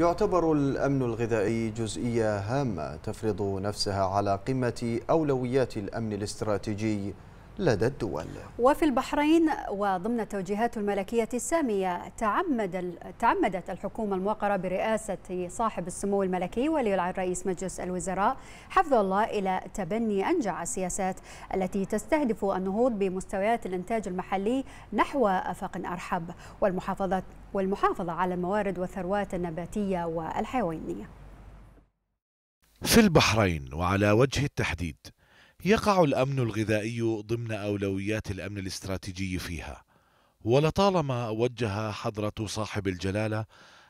يعتبر الأمن الغذائي جزئية هامة تفرض نفسها على قمة أولويات الأمن الاستراتيجي لدى الدول وفي البحرين وضمن التوجيهات الملكية السامية تعمد تعمدت الحكومة الموقرة برئاسة صاحب السمو الملكي ولي العهد رئيس مجلس الوزراء حفظ الله إلى تبني أنجع السياسات التي تستهدف النهوض بمستويات الإنتاج المحلي نحو أفق أرحب والمحافظة والمحافظة على الموارد والثروات النباتية والحيوانية في البحرين وعلى وجه التحديد يقع الأمن الغذائي ضمن أولويات الأمن الاستراتيجي فيها ولطالما وجه حضرة صاحب الجلالة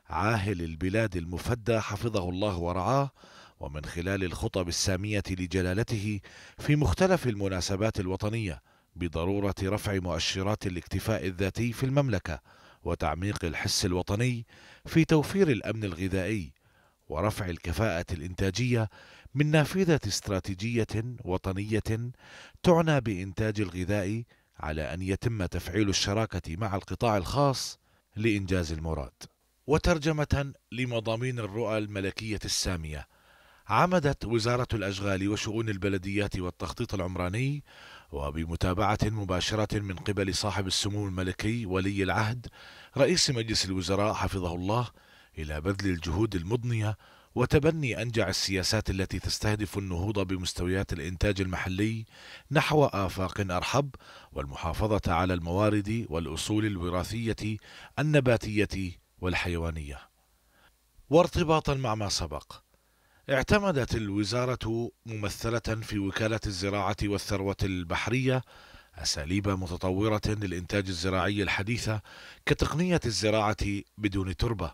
عاهل البلاد المفدى حفظه الله ورعاه ومن خلال الخطب السامية لجلالته في مختلف المناسبات الوطنية بضرورة رفع مؤشرات الاكتفاء الذاتي في المملكة وتعميق الحس الوطني في توفير الأمن الغذائي ورفع الكفاءة الإنتاجية من نافذة استراتيجية وطنية تعنى بإنتاج الغذاء على أن يتم تفعيل الشراكة مع القطاع الخاص لإنجاز المراد. وترجمة لمضامين الرؤى الملكية السامية عمدت وزارة الأشغال وشؤون البلديات والتخطيط العمراني وبمتابعة مباشرة من قبل صاحب السمو الملكي ولي العهد رئيس مجلس الوزراء حفظه الله إلى بذل الجهود المضنية وتبني أنجع السياسات التي تستهدف النهوض بمستويات الإنتاج المحلي نحو آفاق أرحب والمحافظة على الموارد والأصول الوراثية النباتية والحيوانية. وارتباطا مع ما سبق، اعتمدت الوزارة ممثلة في وكالة الزراعة والثروة البحرية أساليب متطورة للإنتاج الزراعي الحديثة كتقنية الزراعة بدون تربة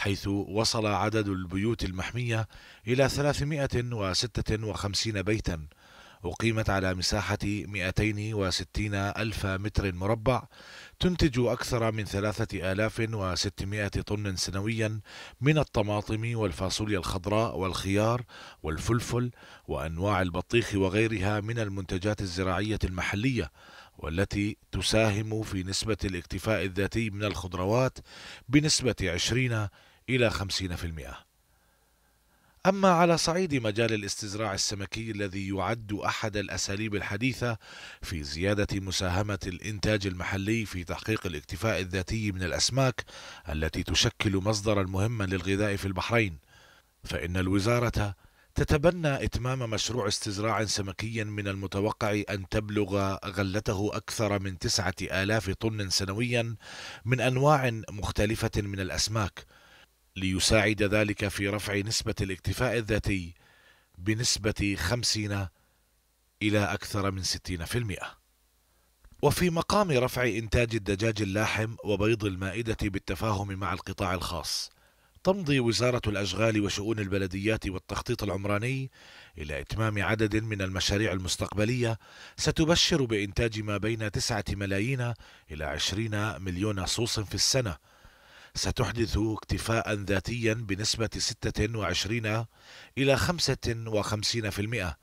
حيث وصل عدد البيوت المحمية إلى 356 بيتا أقيمت على مساحة 260 ألف متر مربع تنتج أكثر من 3600 طن سنويا من الطماطم والفاصوليا الخضراء والخيار والفلفل وأنواع البطيخ وغيرها من المنتجات الزراعية المحلية والتي تساهم في نسبة الاكتفاء الذاتي من الخضروات بنسبة 20 إلى 50%. أما على صعيد مجال الاستزراع السمكي الذي يعد أحد الأساليب الحديثة في زيادة مساهمة الإنتاج المحلي في تحقيق الاكتفاء الذاتي من الأسماك التي تشكل مصدرا مهما للغذاء في البحرين، فإن الوزارة تتبنى إتمام مشروع استزراع سمكي من المتوقع أن تبلغ غلته أكثر من تسعة آلاف طن سنويا من أنواع مختلفة من الأسماك ليساعد ذلك في رفع نسبة الاكتفاء الذاتي بنسبة 50 إلى أكثر من 60%. وفي مقام رفع إنتاج الدجاج اللاحم وبيض المائدة بالتفاهم مع القطاع الخاص، تمضي وزارة الأشغال وشؤون البلديات والتخطيط العمراني إلى إتمام عدد من المشاريع المستقبلية ستبشر بإنتاج ما بين 9 ملايين إلى 20 مليون صوص في السنة ستحدث اكتفاء ذاتيا بنسبة 26 إلى 55%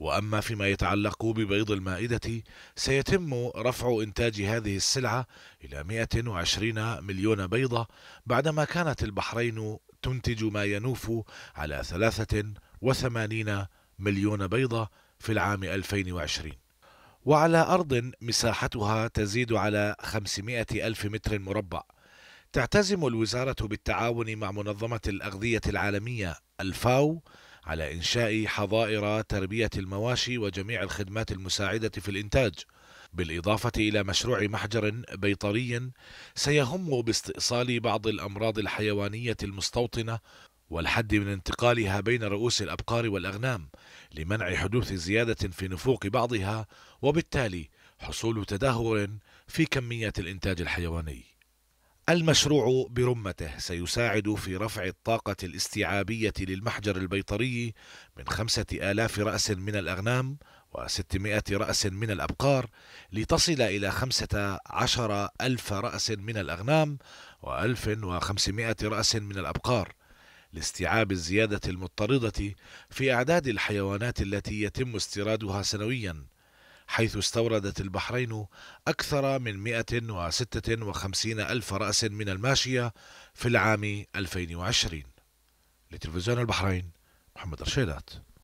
وأما فيما يتعلق ببيض المائدة سيتم رفع إنتاج هذه السلعة إلى 120 مليون بيضة بعدما كانت البحرين تنتج ما ينوف على 83 مليون بيضة في العام 2020 وعلى أرض مساحتها تزيد على 500 ألف متر مربع تعتزم الوزارة بالتعاون مع منظمة الأغذية العالمية الفاو على إنشاء حظائر تربية المواشي وجميع الخدمات المساعدة في الإنتاج بالإضافة إلى مشروع محجر بيطري سيهم باستئصال بعض الأمراض الحيوانية المستوطنة والحد من انتقالها بين رؤوس الأبقار والأغنام لمنع حدوث زيادة في نفوق بعضها وبالتالي حصول تدهور في كمية الإنتاج الحيواني المشروع برمته سيساعد في رفع الطاقة الاستيعابية للمحجر البيطري من خمسة آلاف رأس من الأغنام وستمائة رأس من الأبقار لتصل إلى خمسة عشر ألف رأس من الأغنام وألف وخمسمائة رأس من الأبقار لاستيعاب الزيادة المضطردة في أعداد الحيوانات التي يتم استيرادها سنوياً حيث استوردت البحرين أكثر من 156 ألف رأس من الماشية في العام 2020 لتلفزيون البحرين محمد رشيدات